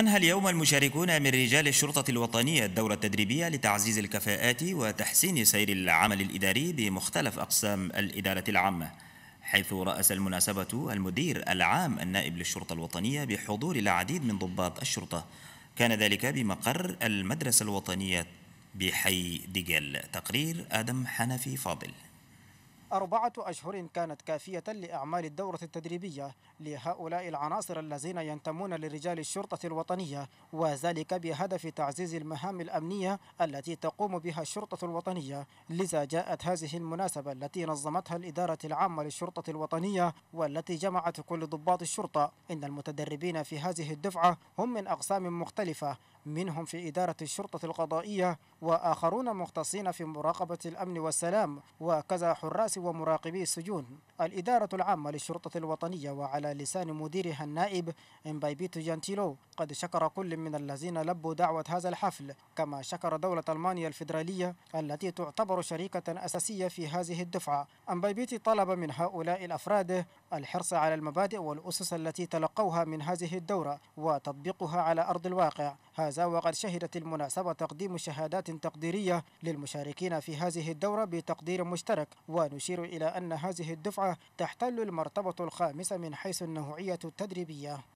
أنهى اليوم المشاركون من رجال الشرطة الوطنية الدورة التدريبية لتعزيز الكفاءات وتحسين سير العمل الإداري بمختلف أقسام الإدارة العامة حيث رأس المناسبة المدير العام النائب للشرطة الوطنية بحضور العديد من ضباط الشرطة كان ذلك بمقر المدرسة الوطنية بحي دجال تقرير آدم حنفي فاضل أربعة أشهر كانت كافية لأعمال الدورة التدريبية لهؤلاء العناصر الذين ينتمون لرجال الشرطة الوطنية وذلك بهدف تعزيز المهام الأمنية التي تقوم بها الشرطة الوطنية لذا جاءت هذه المناسبة التي نظمتها الإدارة العامة للشرطة الوطنية والتي جمعت كل ضباط الشرطة إن المتدربين في هذه الدفعة هم من أقسام مختلفة منهم في إدارة الشرطة القضائية وآخرون مختصين في مراقبة الأمن والسلام وكذا حراس ومراقبي السجون الإدارة العامة للشرطة الوطنية وعلى لسان مديرها النائب إمبايبيتو جانتيلو وقد شكر كل من الذين لبوا دعوة هذا الحفل كما شكر دولة ألمانيا الفيدرالية التي تعتبر شريكة أساسية في هذه الدفعة أمبيبيتي طلب من هؤلاء الأفراد الحرص على المبادئ والأسس التي تلقوها من هذه الدورة وتطبيقها على أرض الواقع هذا وقد شهدت المناسبة تقديم شهادات تقديرية للمشاركين في هذه الدورة بتقدير مشترك ونشير إلى أن هذه الدفعة تحتل المرتبة الخامسة من حيث النوعية التدريبية